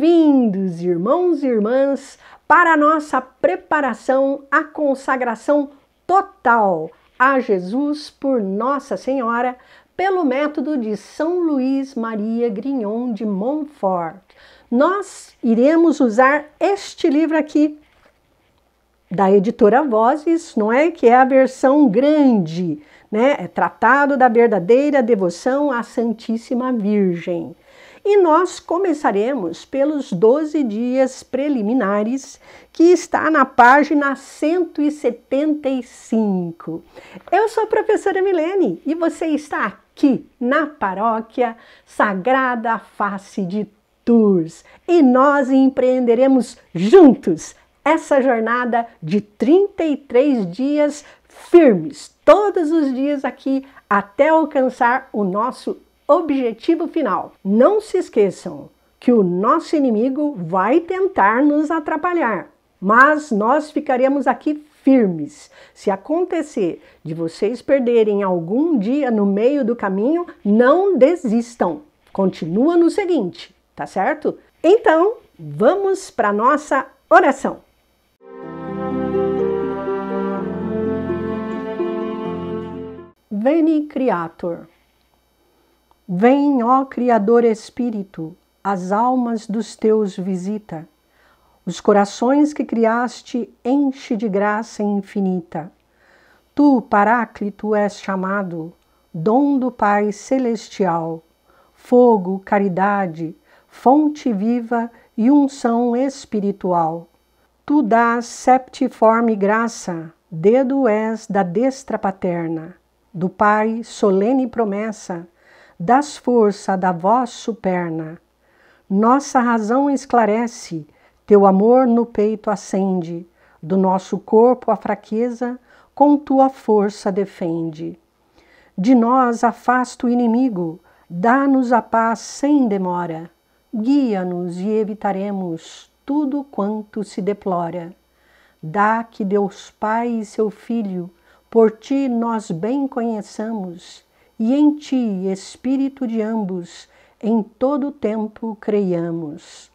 Bem-vindos, irmãos e irmãs, para a nossa preparação à consagração total a Jesus por Nossa Senhora, pelo método de São Luís Maria Grignon de Montfort. Nós iremos usar este livro aqui, da editora Vozes, não é? Que é a versão grande, né? É tratado da verdadeira devoção à Santíssima Virgem. E nós começaremos pelos 12 dias preliminares, que está na página 175. Eu sou a professora Milene e você está aqui na paróquia Sagrada Face de Tours e nós empreenderemos juntos essa jornada de 33 dias firmes, todos os dias aqui, até alcançar o nosso objetivo final. Não se esqueçam que o nosso inimigo vai tentar nos atrapalhar, mas nós ficaremos aqui firmes. Se acontecer de vocês perderem algum dia no meio do caminho, não desistam. Continua no seguinte, tá certo? Então, vamos para nossa oração. Veni Creator Vem, ó Criador Espírito, as almas dos teus visita. Os corações que criaste enche de graça infinita. Tu, Paráclito, és chamado, dom do Pai Celestial, fogo, caridade, fonte viva e unção espiritual. Tu dás septiforme graça, dedo és da destra paterna, do Pai solene promessa, das força da voz superna. Nossa razão esclarece, teu amor no peito acende, do nosso corpo a fraqueza, com tua força defende. De nós afasta o inimigo, dá-nos a paz sem demora, guia-nos e evitaremos tudo quanto se deplora. Dá que Deus Pai e seu Filho, por ti nós bem conheçamos e em ti, Espírito de ambos, em todo o tempo creiamos.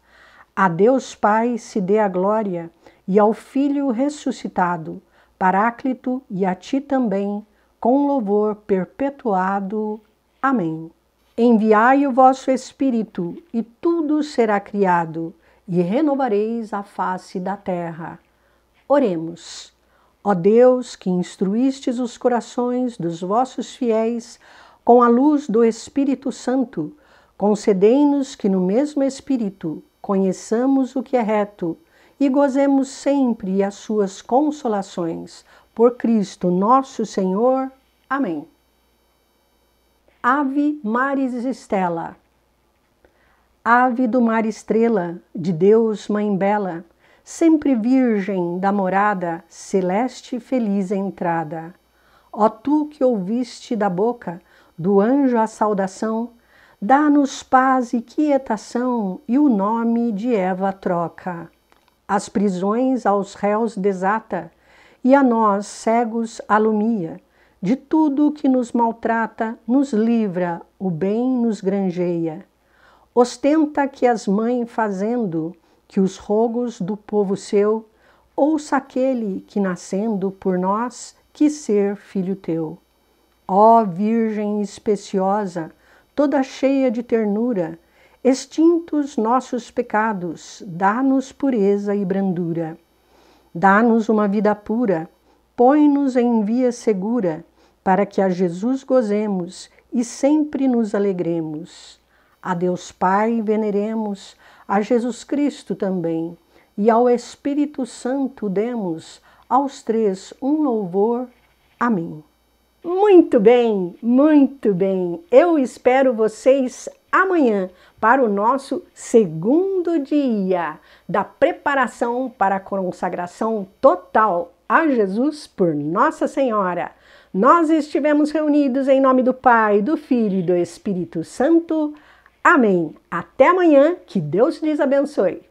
A Deus Pai se dê a glória, e ao Filho ressuscitado, Paráclito, e a ti também, com louvor perpetuado. Amém. Enviai o vosso Espírito, e tudo será criado, e renovareis a face da terra. Oremos. Ó Deus, que instruístes os corações dos vossos fiéis com a luz do Espírito Santo, concedei-nos que no mesmo Espírito conheçamos o que é reto e gozemos sempre as suas consolações. Por Cristo nosso Senhor. Amém. Ave Maris Estela Ave do mar estrela, de Deus Mãe Bela, sempre Virgem da morada, celeste feliz entrada. Ó tu que ouviste da boca do anjo a saudação, dá-nos paz e quietação e o nome de Eva troca. As prisões aos réus desata e a nós, cegos, alumia. De tudo que nos maltrata, nos livra, o bem nos granjeia. Ostenta que as mães fazendo, que os rogos do povo seu, ouça aquele que, nascendo por nós, quis ser filho teu. Ó Virgem especiosa, toda cheia de ternura, extintos nossos pecados, dá-nos pureza e brandura. Dá-nos uma vida pura, põe-nos em via segura, para que a Jesus gozemos e sempre nos alegremos. A Deus Pai veneremos, a Jesus Cristo também, e ao Espírito Santo demos aos três um louvor. Amém. Muito bem, muito bem. Eu espero vocês amanhã para o nosso segundo dia da preparação para a consagração total a Jesus por Nossa Senhora. Nós estivemos reunidos em nome do Pai, do Filho e do Espírito Santo. Amém. Até amanhã, que Deus lhes abençoe.